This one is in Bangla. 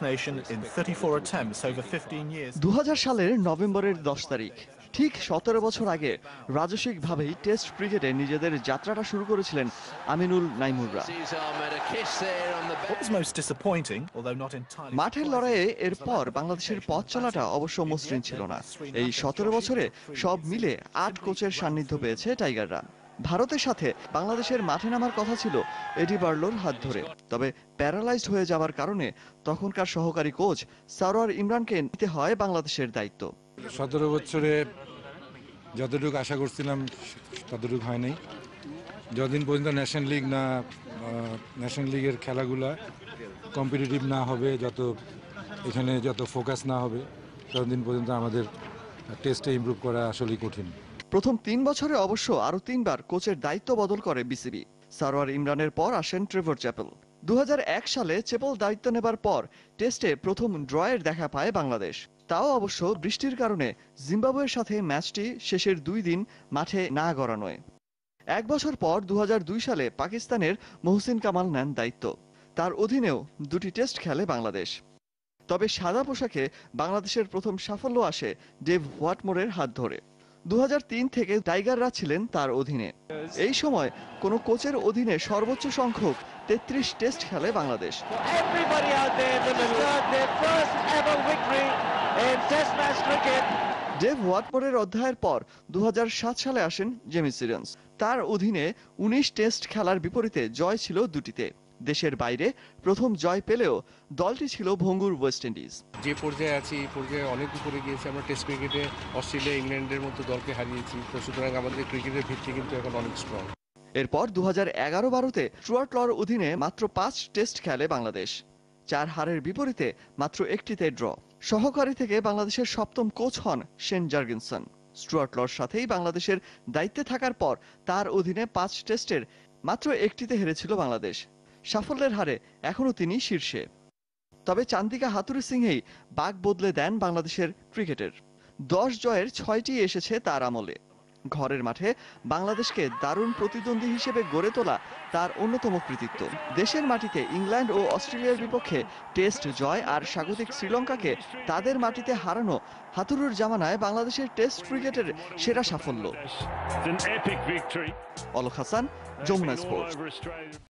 2000 সালের নভেম্বরের 10 তারিখ ঠিক সতেরো বছর আগে রাজস্বিকভাবেই টেস্ট ক্রিকেটে নিজেদের যাত্রাটা শুরু করেছিলেন আমিনুল নাইমুররা মাঠের লড়াইয়ে এরপর বাংলাদেশের পথ চলাটা অবশ্য মসৃণ ছিল না এই সতেরো বছরে সব মিলে আট কোচের সান্নিধ্য পেয়েছে টাইগাররা ভারতের সাথে বাংলাদেশের মাঠে নামার কথা ছিল এডি বার্লোর হাত ধরে তবে প্যারালাইজড হয়ে যাওয়ার কারণে তখনকার সহকারী কোচ সারোয়ার ইমরানকে নিতে হয় বাংলাদেশের দায়িত্ব সতেরো বছরে যতটুকু আশা করছিলাম ততটুকু হয় নাই যতদিন পর্যন্ত ন্যাশনাল লিগ না ন্যাশনাল লিগের খেলাগুলা কম্পিটিটিভ না হবে যত এখানে যত ফোকাস না হবে ততদিন পর্যন্ত আমাদের টেস্টে ইম্প্রুভ করা আসলেই কঠিন প্রথম তিন বছরে অবশ্য আরও তিনবার কোচের দায়িত্ব বদল করে বিসিবি সারোয়ার ইমরানের পর আসেন ট্রেভর চ্যাপেল দু সালে চেপল দায়িত্ব নেবার পর টেস্টে প্রথম ড্রয়ের দেখা পায় বাংলাদেশ তাও অবশ্য বৃষ্টির কারণে জিম্বাবুয়ের সাথে ম্যাচটি শেষের দুই দিন মাঠে না গড়ানোয় এক বছর পর দু সালে পাকিস্তানের মহসিন কামাল নেন দায়িত্ব তার অধীনেও দুটি টেস্ট খেলে বাংলাদেশ তবে সাদা পোশাকে বাংলাদেশের প্রথম সাফল্য আসে ডেভ হোয়াটমোরের হাত ধরে 2003 থেকে টাইগাররা ছিলেন তার অধীনে এই সময় কোনো কোচের অধীনে সর্বোচ্চ সংখ্যক তেত্রিশ টেস্ট খেলে বাংলাদেশ ডেভ ওয়াটমোরের অধ্যায়ের পর দু সালে আসেন জেমি সিরিয়ান্স তার অধীনে ১৯ টেস্ট খেলার বিপরীতে জয় ছিল দুটিতে দেশের বাইরে প্রথম জয় পেলেও দলটি ছিল ভঙ্গুর ওয়েস্ট ইন্ডিজ যে পর্যায়ে আছি এই পর্যায়ে অনেক উপরে গিয়েছি আমরা টেস্ট ক্রিকেটে অস্ট্রেলিয়া ইংল্যান্ডের মতো দলকে হারিয়েছি তো সুতরাং আমাদের ক্রিকেটের ভিত্তি কিন্তু এখন অনেক স্ট্রং এরপর দু হাজার এগারো বারোতে লর অধীনে মাত্র পাঁচ টেস্ট খেলে বাংলাদেশ চার হারের বিপরীতে মাত্র একটিতে ড্র সহকারী থেকে বাংলাদেশের সপ্তম কোচ হন শেন জার্গিনসন স্টুয়ার্টলর সাথেই বাংলাদেশের দায়িত্বে থাকার পর তার অধীনে পাঁচ টেস্টের মাত্র একটিতে হেরেছিল বাংলাদেশ সাফল্যের হারে এখনও তিনি শীর্ষে তবে চান্দিকা হাতুরি সিংহেই বাঘ বদলে দেন বাংলাদেশের ক্রিকেটের দশ জয়ের ছয়টি এসেছে তার আমলে ঘরের মাঠে বাংলাদেশকে দারুণ প্রতিদ্বন্দ্বী হিসেবে গড়ে তোলা তার অন্যতম কৃতিত্ব দেশের মাটিতে ইংল্যান্ড ও অস্ট্রেলিয়ার বিপক্ষে টেস্ট জয় আর স্বাগতিক শ্রীলঙ্কাকে তাদের মাটিতে হারানো হাতুরুর জামানায় বাংলাদেশের টেস্ট ক্রিকেটের সেরা সাফল্য অলক হাসান যমুনা স্পোর্টস